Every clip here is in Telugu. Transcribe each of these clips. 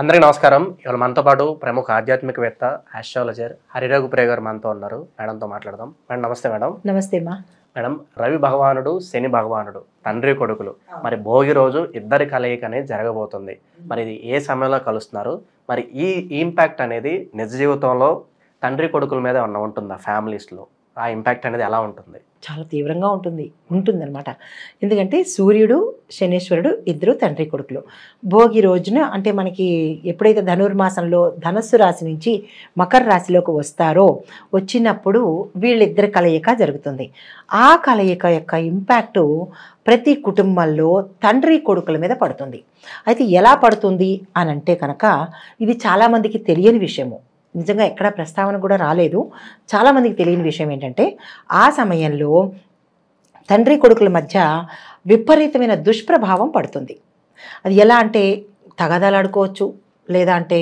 అందరికీ నమస్కారం ఇవాళ మనతో పాటు ప్రముఖ ఆధ్యాత్మికవేత్త ఆస్ట్రాలజర్ హరిరఘు ప్రే గారు మనతో ఉన్నారు మేడంతో మాట్లాడదాం మేడం నమస్తే మేడం నమస్తే మా మేడం రవి భగవానుడు శని భగవానుడు తండ్రి కొడుకులు మరి భోగి రోజు ఇద్దరి కలయిక అనేది జరగబోతుంది మరి ఇది ఏ సమయంలో కలుస్తున్నారు మరి ఈ ఇంపాక్ట్ అనేది నిజ జీవితంలో తండ్రి కొడుకుల మీద ఉన్న ఉంటుందా ఫ్యామిలీస్లో ఆ ఇంపాక్ట్ అనేది ఎలా ఉంటుంది చాలా తీవ్రంగా ఉంటుంది అనమాట ఎందుకంటే సూర్యుడు శనేశ్వరుడు ఇద్దరు తండ్రి కొడుకులు భోగి రోజున అంటే మనకి ఎప్పుడైతే ధనుర్మాసంలో ధనస్సు రాశి నుంచి మకర రాశిలోకి వస్తారో వచ్చినప్పుడు వీళ్ళిద్దరి కలయిక జరుగుతుంది ఆ కలయిక యొక్క ఇంపాక్టు ప్రతి కుటుంబంలో తండ్రి కొడుకుల మీద పడుతుంది అయితే ఎలా పడుతుంది అని అంటే కనుక ఇది చాలామందికి తెలియని విషయము నిజంగా ఎక్కడ ప్రస్తావన కూడా రాలేదు చాలామందికి తెలియని విషయం ఏంటంటే ఆ సమయంలో తండ్రి కొడుకుల మధ్య విపరీతమైన దుష్ప్రభావం పడుతుంది అది ఎలా అంటే తగదలాడుకోవచ్చు లేదా అంటే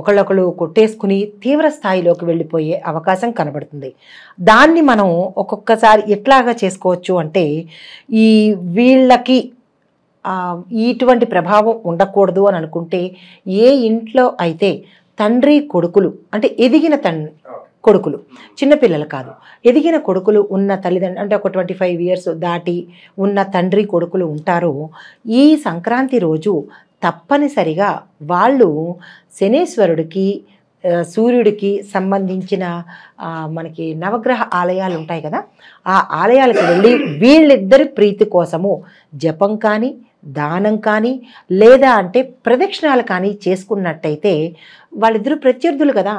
ఒకళ్ళొకళ్ళు కొట్టేసుకుని తీవ్ర స్థాయిలోకి వెళ్ళిపోయే అవకాశం కనబడుతుంది దాన్ని మనం ఒక్కొక్కసారి ఎట్లాగా చేసుకోవచ్చు అంటే ఈ వీళ్ళకి ఇటువంటి ప్రభావం ఉండకూడదు అని అనుకుంటే ఏ ఇంట్లో అయితే తండ్రి కొడుకులు అంటే ఎదిగిన తన్ కొడుకులు చిన్నపిల్లలు కాదు ఎదిగిన కొడుకులు ఉన్న తల్లిదండ్రులు అంటే ఒక ట్వంటీ ఫైవ్ ఇయర్స్ దాటి ఉన్న తండ్రి కొడుకులు ఉంటారో ఈ సంక్రాంతి రోజు తప్పనిసరిగా వాళ్ళు శనేశ్వరుడికి సూర్యుడికి సంబంధించిన మనకి నవగ్రహ ఆలయాలు ఉంటాయి కదా ఆ ఆలయాలకు వెళ్ళి వీళ్ళిద్దరి ప్రీతి కోసము జపం కానీ దానం కానీ లేదా అంటే ప్రదక్షిణాలు కానీ చేసుకున్నట్టయితే వాళ్ళిద్దరు ప్రత్యర్థులు కదా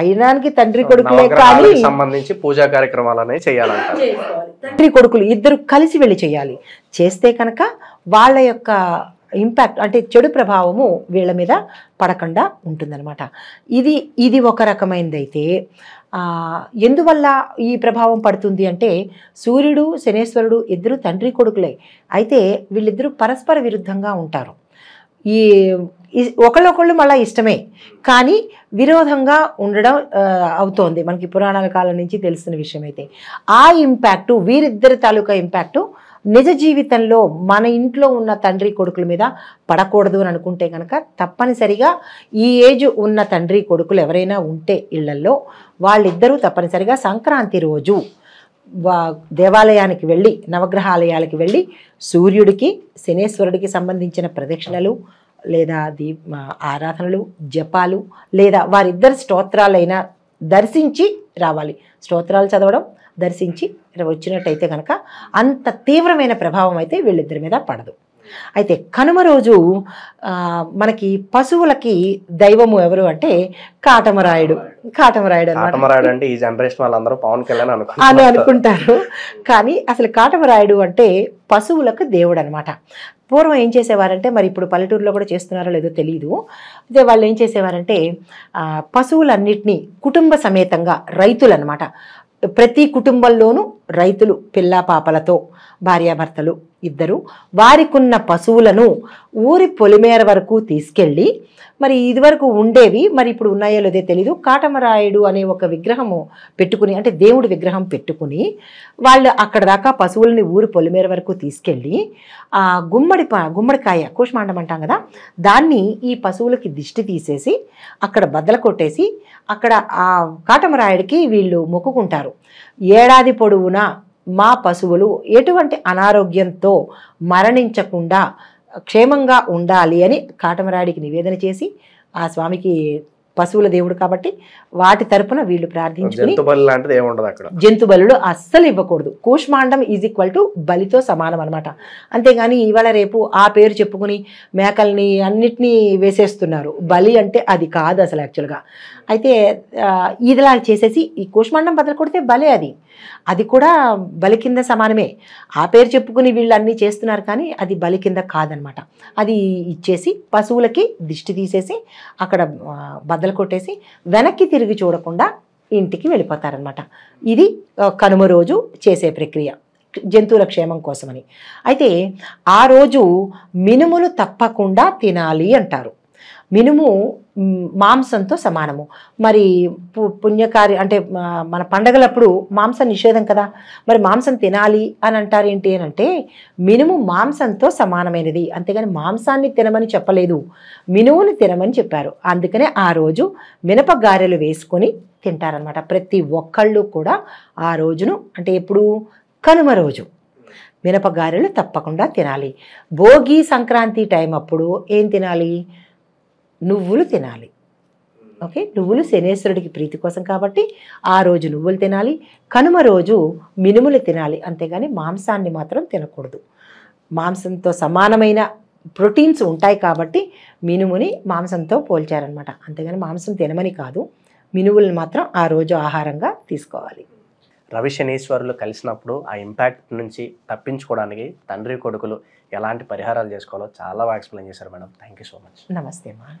అయినానికి తండ్రి కొడుకులే కానీ సంబంధించి పూజా కార్యక్రమాలనే చేయాలి తండ్రి కొడుకులు ఇద్దరు కలిసి వెళ్ళి చేయాలి చేస్తే కనుక వాళ్ళ యొక్క ఇంపాక్ట్ అంటే చెడు ప్రభావము వీళ్ళ మీద పడకుండా ఉంటుందన్నమాట ఇది ఇది ఒక రకమైనది అయితే ఎందువల్ల ఈ ప్రభావం పడుతుంది అంటే సూర్యుడు శనేశ్వరుడు ఇద్దరు తండ్రి కొడుకులే అయితే వీళ్ళిద్దరూ పరస్పర విరుద్ధంగా ఉంటారు ఈ ఒకళ్ళొకళ్ళు మళ్ళీ ఇష్టమే కానీ విరోధంగా ఉండడం అవుతోంది మనకి పురాణాల కాలం నుంచి తెలిసిన విషయం అయితే ఆ ఇంపాక్టు వీరిద్దరి తాలూకా ఇంపాక్టు నిజ జీవితంలో మన ఇంట్లో ఉన్న తండ్రి కొడుకుల మీద పడకూడదు అని అనుకుంటే కనుక తప్పనిసరిగా ఈ ఏజ్ ఉన్న తండ్రి కొడుకులు ఎవరైనా ఉంటే ఇళ్లలో వాళ్ళిద్దరూ తప్పనిసరిగా సంక్రాంతి రోజు దేవాలయానికి వెళ్ళి నవగ్రహాలయాలకి వెళ్ళి సూర్యుడికి శనేశ్వరుడికి సంబంధించిన ప్రదక్షిణలు లేదా దీ ఆరాధనలు జపాలు లేదా వారిద్దరి స్తోత్రాలైన దర్శించి రావాలి స్తోత్రాలు చదవడం దర్శించి వచ్చినట్టయితే కనుక అంత తీవ్రమైన ప్రభావం అయితే వీళ్ళిద్దరి మీద పడదు అయితే కనుమ రోజు మనకి పశువులకి దైవము ఎవరు అంటే కాటమరాయుడు కాటమరాయుడు కాటమరాయుడు అంటే ఈ జనరేషన్ వాళ్ళందరూ పవన్ కళ్యాణ్ అని అనుకుంటారు కానీ అసలు కాటమరాయుడు అంటే పశువులకు దేవుడు అనమాట పూర్వం ఏం చేసేవారంటే మరి ఇప్పుడు పల్లెటూరులో కూడా చేస్తున్నారో లేదో తెలియదు అయితే వాళ్ళు ఏం చేసేవారంటే పశువులన్నింటినీ కుటుంబ సమేతంగా రైతులు అనమాట ప్రతి కుటుంబంలోనూ రైతులు పిల్ల పాపలతో భార్యాభర్తలు ఇద్దరు వారికున్న పశువులను ఊరి పొలిమేర వరకు తీసుకెళ్ళి మరి ఇదివరకు ఉండేవి మరి ఇప్పుడు ఉన్నాయో లేదో తెలీదు కాటమరాయుడు అనే ఒక విగ్రహము పెట్టుకుని అంటే దేవుడి విగ్రహం పెట్టుకుని వాళ్ళు అక్కడ దాకా పశువులని ఊరి పొలిమేర వరకు తీసుకెళ్ళి ఆ గుమ్మడి గుమ్మడికాయ కూష్మాండం అంటాం కదా దాన్ని ఈ పశువులకి దిష్టి తీసేసి అక్కడ బద్దలు కొట్టేసి అక్కడ ఆ కాటమరాయుడికి వీళ్ళు మొక్కుకుంటారు ఏడాది పొడవున కావున మా పశువులు ఎటువంటి అనారోగ్యంతో మరణించకుండా క్షేమంగా ఉండాలి అని కాటమరాడికి నివేదన చేసి ఆ స్వామికి పశువుల దేవుడు కాబట్టి వాటి తరపున వీళ్ళు ప్రార్థించుకుని జంతు బలుడు అస్సలు ఇవ్వకూడదు కూష్మాండం ఈజ్ ఈక్వల్ టు బలితో సమానం అనమాట అంతేగాని ఇవాళ రేపు ఆ పేరు చెప్పుకుని మేకల్ని అన్నిటినీ వేసేస్తున్నారు బలి అంటే అది కాదు అసలు యాక్చువల్గా అయితే ఇదిలా చేసేసి ఈ కూష్మాండం బదులు కొడితే బలే అది అది కూడా బలి కింద సమానమే ఆ పేరు చెప్పుకుని వీళ్ళు అన్నీ చేస్తున్నారు కానీ అది బలి కింద కాదనమాట అది ఇచ్చేసి పశువులకి దిష్టి తీసేసి అక్కడ బద్ద బద్దలు కొట్టేసి వెనక్కి తిరిగి చూడకుండా ఇంటికి వెళ్ళిపోతారనమాట ఇది కనుమ రోజు చేసే ప్రక్రియ జంతువుల క్షేమం కోసమని అయితే ఆ రోజు మినుములు తప్పకుండా తినాలి అంటారు మినుము మాంసంతో సమానము మరి పుణ్యకార్య అంటే మన పండగలప్పుడు మాంసం నిషేధం కదా మరి మాంసం తినాలి అని అంటారు ఏంటి అని అంటే మినుము మాంసంతో సమానమైనది అంతేగాని మాంసాన్ని తినమని చెప్పలేదు మినువుని తినమని చెప్పారు అందుకనే ఆ రోజు మినపగారెలు వేసుకొని తింటారనమాట ప్రతి ఒక్కళ్ళు కూడా ఆ రోజును అంటే ఎప్పుడు కనుమ రోజు మినపగారెలు తప్పకుండా తినాలి భోగి సంక్రాంతి టైం అప్పుడు ఏం తినాలి నువ్వులు తినాలి ఓకే నువ్వులు శనేశ్వరుడికి ప్రీతి కోసం కాబట్టి ఆ రోజు నువ్వులు తినాలి కనుమ రోజు మినుములు తినాలి అంతేగాని మాంసాన్ని మాత్రం తినకూడదు మాంసంతో సమానమైన ప్రోటీన్స్ ఉంటాయి కాబట్టి మినుముని మాంసంతో పోల్చారనమాట అంతేగాని మాంసం తినమని కాదు మినువులను మాత్రం ఆ రోజు ఆహారంగా తీసుకోవాలి రవి శనీశ్వరులు కలిసినప్పుడు ఆ ఇంపాక్ట్ నుంచి తప్పించుకోవడానికి తండ్రి కొడుకులు ఎలాంటి పరిహారాలు చేసుకోవాలో చాలా బాగా ఎక్స్ప్లెయిన్ చేశారు madam thank you so much నమస్తే మా